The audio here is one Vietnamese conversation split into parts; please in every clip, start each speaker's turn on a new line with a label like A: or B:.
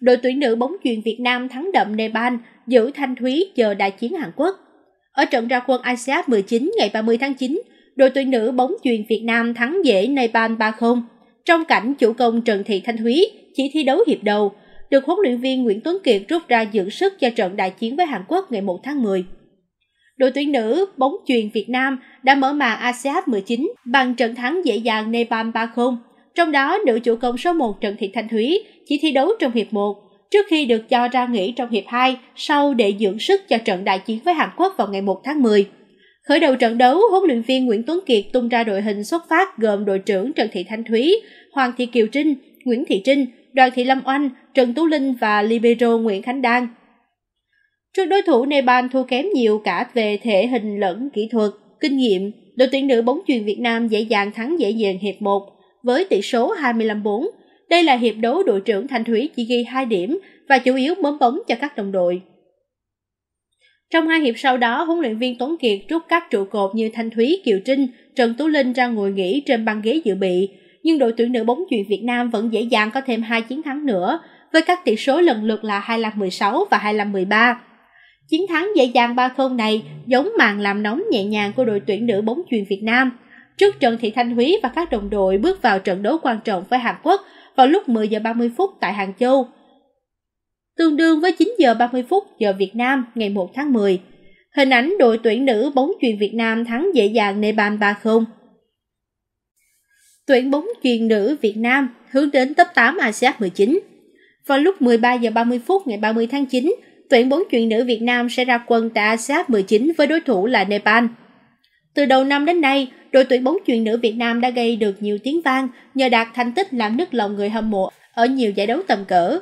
A: đội tuyển nữ bóng chuyền Việt Nam thắng đậm Nepal, giữ Thanh Thúy chờ đại chiến Hàn Quốc. Ở trận ra quân ASEAN 19 ngày 30 tháng 9, đội tuyển nữ bóng chuyền Việt Nam thắng dễ Nepal 3-0. Trong cảnh chủ công Trần Thị Thanh Thúy chỉ thi đấu hiệp đầu, được huấn luyện viên Nguyễn Tuấn Kiệt rút ra dưỡng sức cho trận đại chiến với Hàn Quốc ngày 1 tháng 10. Đội tuyển nữ bóng chuyền Việt Nam đã mở màn ASEAN 19 bằng trận thắng dễ dàng Nepal 3-0 trong đó, nữ chủ công số 1 Trần Thị Thanh Thúy chỉ thi đấu trong hiệp 1, trước khi được cho ra nghỉ trong hiệp 2 sau để dưỡng sức cho trận đại chiến với Hàn Quốc vào ngày 1 tháng 10. Khởi đầu trận đấu, huấn luyện viên Nguyễn Tuấn Kiệt tung ra đội hình xuất phát gồm đội trưởng Trần Thị Thanh Thúy, Hoàng Thị Kiều Trinh, Nguyễn Thị Trinh, Đoàn Thị Lâm Oanh, Trần Tú Linh và libero Nguyễn Khánh Đan. Trước đối thủ Nepal thua kém nhiều cả về thể hình lẫn kỹ thuật, kinh nghiệm, đội tuyển nữ bóng truyền Việt Nam dễ dàng thắng dễ dàng hiệp 1 với tỷ số 25-4. Đây là hiệp đấu đội trưởng Thanh Thúy chỉ ghi 2 điểm và chủ yếu bấm bóng cho các đồng đội. Trong hai hiệp sau đó, huấn luyện viên Tuấn Kiệt rút các trụ cột như Thanh Thúy, Kiều Trinh, Trần Tú Linh ra ngồi nghỉ trên băng ghế dự bị, nhưng đội tuyển nữ bóng chuyền Việt Nam vẫn dễ dàng có thêm hai chiến thắng nữa, với các tỷ số lần lượt là 25-16 và 25-13. Chiến thắng dễ dàng 3-0 này giống màn làm nóng nhẹ nhàng của đội tuyển nữ bóng chuyền Việt Nam – trước Trần Thị Thanh Húy và các đồng đội bước vào trận đấu quan trọng với Hàn Quốc vào lúc 10 giờ 30 phút tại Hàng Châu. Tương đương với 9 giờ 30 phút giờ Việt Nam ngày 1 tháng 10. Hình ảnh đội tuyển nữ bóng chuyền Việt Nam thắng dễ dàng Nepal 3-0. Tuyển bóng chuyền nữ Việt Nam hướng đến top 8 ASEAN 19. Vào lúc 13 giờ 30 phút ngày 30 tháng 9, tuyển bóng chuyền nữ Việt Nam sẽ ra quân tại ASEAN 19 với đối thủ là Nepal. Từ đầu năm đến nay, đội tuyển bóng chuyền nữ Việt Nam đã gây được nhiều tiếng vang nhờ đạt thành tích làm nức lòng người hâm mộ ở nhiều giải đấu tầm cỡ.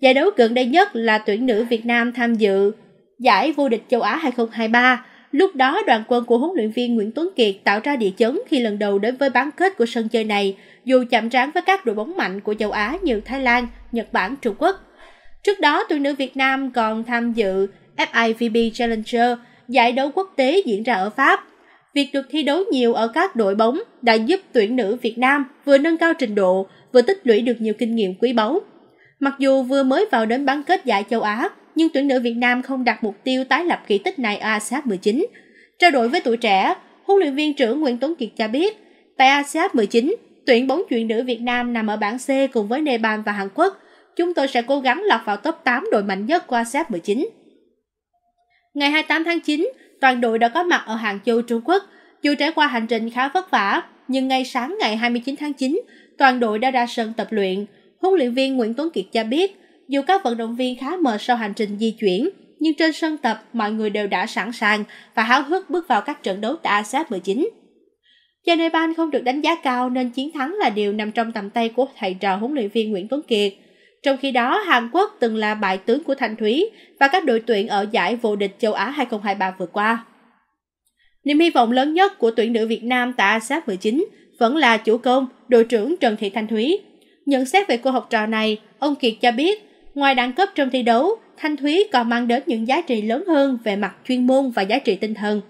A: Giải đấu gần đây nhất là tuyển nữ Việt Nam tham dự giải vô địch châu Á 2023. Lúc đó, đoàn quân của huấn luyện viên Nguyễn Tuấn Kiệt tạo ra địa chấn khi lần đầu đến với bán kết của sân chơi này, dù chạm trán với các đội bóng mạnh của châu Á như Thái Lan, Nhật Bản, Trung Quốc. Trước đó, tuyển nữ Việt Nam còn tham dự FIVB Challenger, giải đấu quốc tế diễn ra ở Pháp – việc được thi đấu nhiều ở các đội bóng đã giúp tuyển nữ Việt Nam vừa nâng cao trình độ, vừa tích lũy được nhiều kinh nghiệm quý báu. Mặc dù vừa mới vào đến bán kết giải châu Á, nhưng tuyển nữ Việt Nam không đặt mục tiêu tái lập kỳ tích này ở ASEAN 19. Trao đổi với tuổi trẻ, huấn luyện viên trưởng Nguyễn Tuấn Kiệt cho biết, tại ASEAN 19, tuyển bóng chuyền nữ Việt Nam nằm ở bảng C cùng với Nepal và Hàn Quốc. Chúng tôi sẽ cố gắng lọt vào top 8 đội mạnh nhất của ASEAN 19. Ngày 28 tháng 9, Toàn đội đã có mặt ở Hàng Châu, Trung Quốc. Dù trải qua hành trình khá vất vả, nhưng ngay sáng ngày 29 tháng 9, toàn đội đã ra sân tập luyện. Huấn luyện viên Nguyễn Tuấn Kiệt cho biết, dù các vận động viên khá mệt sau hành trình di chuyển, nhưng trên sân tập mọi người đều đã sẵn sàng và háo hức bước vào các trận đấu tại ASEAN 19. Do Nepal không được đánh giá cao nên chiến thắng là điều nằm trong tầm tay của thầy trò huấn luyện viên Nguyễn Tuấn Kiệt. Trong khi đó, Hàn Quốc từng là bại tướng của Thanh Thúy và các đội tuyển ở giải vô địch châu Á 2023 vừa qua. Niềm hy vọng lớn nhất của tuyển nữ Việt Nam tại ASEAN-19 vẫn là chủ công, đội trưởng Trần Thị Thanh Thúy. Nhận xét về cô học trò này, ông Kiệt cho biết, ngoài đẳng cấp trong thi đấu, Thanh Thúy còn mang đến những giá trị lớn hơn về mặt chuyên môn và giá trị tinh thần.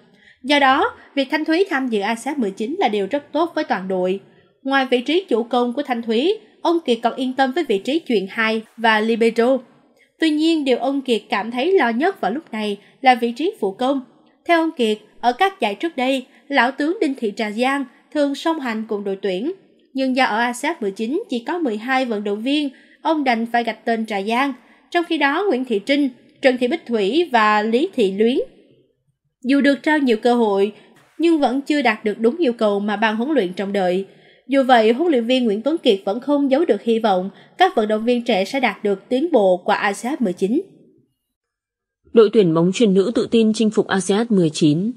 A: Do đó, việc Thanh Thúy tham dự ASEAN 19 là điều rất tốt với toàn đội. Ngoài vị trí chủ công của Thanh Thúy, ông Kiệt còn yên tâm với vị trí chuyền hai và libero. Tuy nhiên, điều ông Kiệt cảm thấy lo nhất vào lúc này là vị trí phụ công. Theo ông Kiệt, ở các giải trước đây, lão tướng Đinh Thị Trà Giang thường song hành cùng đội tuyển. Nhưng do ở ASEAN 19 chỉ có 12 vận động viên, ông đành phải gạch tên Trà Giang. Trong khi đó, Nguyễn Thị Trinh, Trần Thị Bích Thủy và Lý Thị Luyến. Dù được trao nhiều cơ hội, nhưng vẫn chưa đạt được đúng yêu cầu mà ban huấn luyện trong đợi. Dù vậy, huấn luyện viên Nguyễn Tuấn Kiệt vẫn không giấu được hy vọng các vận động viên trẻ sẽ đạt được tiến bộ qua ASEAN 19.
B: Đội tuyển bóng truyền nữ tự tin chinh phục ASEAN 19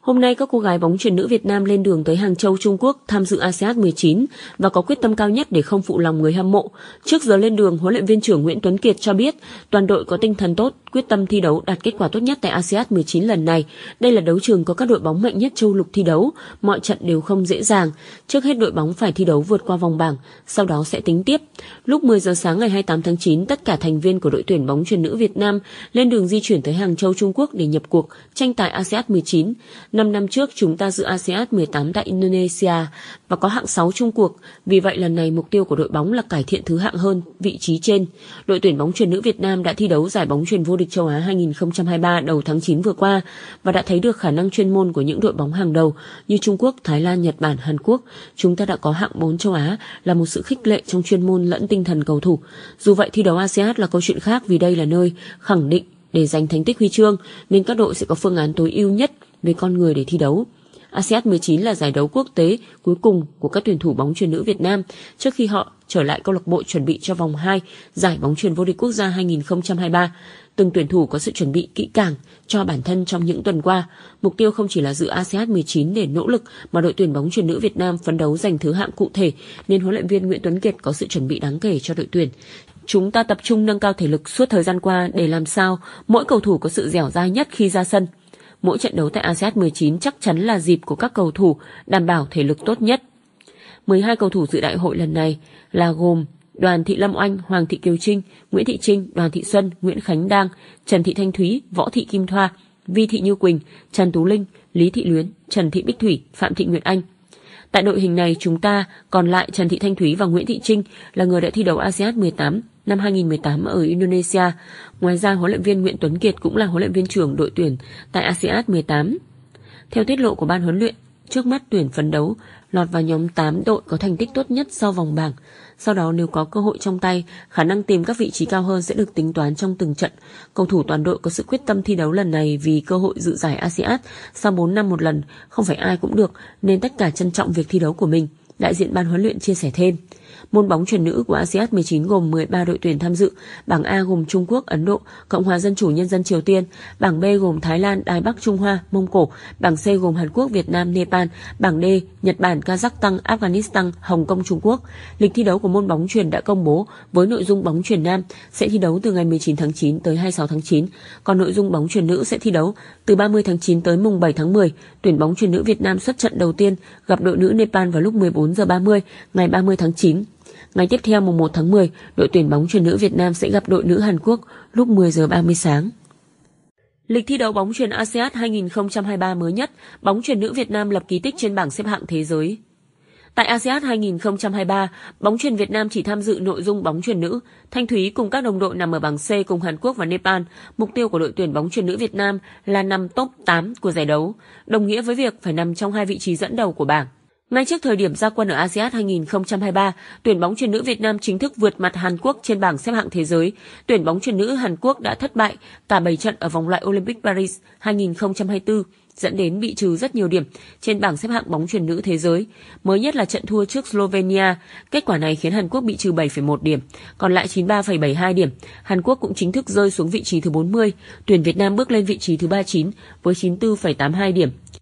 B: Hôm nay các cô gái bóng truyền nữ Việt Nam lên đường tới Hàng Châu Trung Quốc tham dự ASEAN 19 và có quyết tâm cao nhất để không phụ lòng người hâm mộ. Trước giờ lên đường, huấn luyện viên trưởng Nguyễn Tuấn Kiệt cho biết toàn đội có tinh thần tốt, quyết tâm thi đấu đạt kết quả tốt nhất tại ASEAN 19 lần này. Đây là đấu trường có các đội bóng mạnh nhất châu lục thi đấu, mọi trận đều không dễ dàng. Trước hết đội bóng phải thi đấu vượt qua vòng bảng, sau đó sẽ tính tiếp. Lúc 10 giờ sáng ngày 28 tháng 9, tất cả thành viên của đội tuyển bóng truyền nữ Việt Nam lên đường di chuyển tới Hàng Châu Trung Quốc để nhập cuộc tranh tài ASEAN 19. 5 năm trước chúng ta dự ASEAN 18 tại Indonesia và có hạng 6 chung cuộc, vì vậy lần này mục tiêu của đội bóng là cải thiện thứ hạng hơn vị trí trên. Đội tuyển bóng truyền nữ Việt Nam đã thi đấu giải bóng truyền vô địch địch châu Á 2023 đầu tháng 9 vừa qua và đã thấy được khả năng chuyên môn của những đội bóng hàng đầu như Trung Quốc, Thái Lan, Nhật Bản, Hàn Quốc. Chúng ta đã có hạng 4 châu Á là một sự khích lệ trong chuyên môn lẫn tinh thần cầu thủ. Dù vậy thi đấu ASEAN là câu chuyện khác vì đây là nơi khẳng định để giành thành tích huy chương nên các đội sẽ có phương án tối ưu nhất về con người để thi đấu. ASEAN 19 là giải đấu quốc tế cuối cùng của các tuyển thủ bóng truyền nữ Việt Nam trước khi họ trở lại câu lạc bộ chuẩn bị cho vòng 2 giải bóng truyền vô địch quốc gia 2023. Từng tuyển thủ có sự chuẩn bị kỹ càng cho bản thân trong những tuần qua. Mục tiêu không chỉ là dự ASEAN 19 để nỗ lực mà đội tuyển bóng truyền nữ Việt Nam phấn đấu giành thứ hạng cụ thể nên huấn luyện viên Nguyễn Tuấn Kiệt có sự chuẩn bị đáng kể cho đội tuyển chúng ta tập trung nâng cao thể lực suốt thời gian qua để làm sao mỗi cầu thủ có sự dẻo dai nhất khi ra sân mỗi trận đấu tại ASEAN 19 chắc chắn là dịp của các cầu thủ đảm bảo thể lực tốt nhất. 12 cầu thủ dự đại hội lần này là gồm Đoàn Thị Lâm Oanh, Hoàng Thị Kiều Trinh, Nguyễn Thị Trinh, Đoàn Thị Xuân, Nguyễn Khánh Đang, Trần Thị Thanh Thúy, Võ Thị Kim Thoa, Vi Thị Như Quỳnh, Trần Tú Linh, Lý Thị Luyến, Trần Thị Bích Thủy, Phạm Thị Nguyệt Anh. Tại đội hình này chúng ta còn lại Trần Thị Thanh Thúy và Nguyễn Thị Trinh là người đã thi đấu ASEAN 18 năm 2018 ở Indonesia. Ngoài ra, huấn luyện viên Nguyễn Tuấn Kiệt cũng là huấn luyện viên trưởng đội tuyển tại ASEAN 18. Theo tiết lộ của ban huấn luyện, trước mắt tuyển phấn đấu lọt vào nhóm 8 đội có thành tích tốt nhất sau vòng bảng. Sau đó nếu có cơ hội trong tay, khả năng tìm các vị trí cao hơn sẽ được tính toán trong từng trận. Cầu thủ toàn đội có sự quyết tâm thi đấu lần này vì cơ hội dự giải ASEAN sau 4 năm một lần, không phải ai cũng được nên tất cả trân trọng việc thi đấu của mình. Đại diện ban huấn luyện chia sẻ thêm. Môn bóng truyền nữ của ASEAN 19 gồm 13 đội tuyển tham dự, bảng A gồm Trung Quốc, Ấn Độ, Cộng hòa Dân chủ Nhân dân Triều Tiên, bảng B gồm Thái Lan, Đài Bắc, Trung Hoa, Mông Cổ, bảng C gồm Hàn Quốc, Việt Nam, Nepal, bảng D Nhật Bản, Kazakhstan, Afghanistan, Hồng Kông, Trung Quốc. Lịch thi đấu của môn bóng truyền đã công bố với nội dung bóng truyền nam sẽ thi đấu từ ngày 19 tháng 9 tới 26 tháng 9, còn nội dung bóng truyền nữ sẽ thi đấu từ 30 tháng 9 tới mùng 7 tháng 10. Tuyển bóng truyền nữ Việt Nam xuất trận đầu tiên gặp đội nữ Nepal vào lúc 14 giờ 30 ngày 30 tháng 9 Ngày tiếp theo mùng 1 tháng 10, đội tuyển bóng truyền nữ Việt Nam sẽ gặp đội nữ Hàn Quốc lúc 10 giờ 30 sáng. Lịch thi đấu bóng truyền ASEAN 2023 mới nhất, bóng truyền nữ Việt Nam lập kỳ tích trên bảng xếp hạng thế giới. Tại ASEAN 2023, bóng truyền Việt Nam chỉ tham dự nội dung bóng truyền nữ. Thanh Thúy cùng các đồng đội nằm ở bảng C cùng Hàn Quốc và Nepal. Mục tiêu của đội tuyển bóng truyền nữ Việt Nam là nằm top 8 của giải đấu, đồng nghĩa với việc phải nằm trong hai vị trí dẫn đầu của bảng. Ngay trước thời điểm ra quân ở ASEAN 2023, tuyển bóng chuyền nữ Việt Nam chính thức vượt mặt Hàn Quốc trên bảng xếp hạng thế giới. Tuyển bóng chuyền nữ Hàn Quốc đã thất bại cả 7 trận ở vòng loại Olympic Paris 2024 dẫn đến bị trừ rất nhiều điểm trên bảng xếp hạng bóng chuyền nữ thế giới. Mới nhất là trận thua trước Slovenia, kết quả này khiến Hàn Quốc bị trừ 7,1 điểm, còn lại 93,72 điểm. Hàn Quốc cũng chính thức rơi xuống vị trí thứ 40, tuyển Việt Nam bước lên vị trí thứ 39 với 94,82 điểm.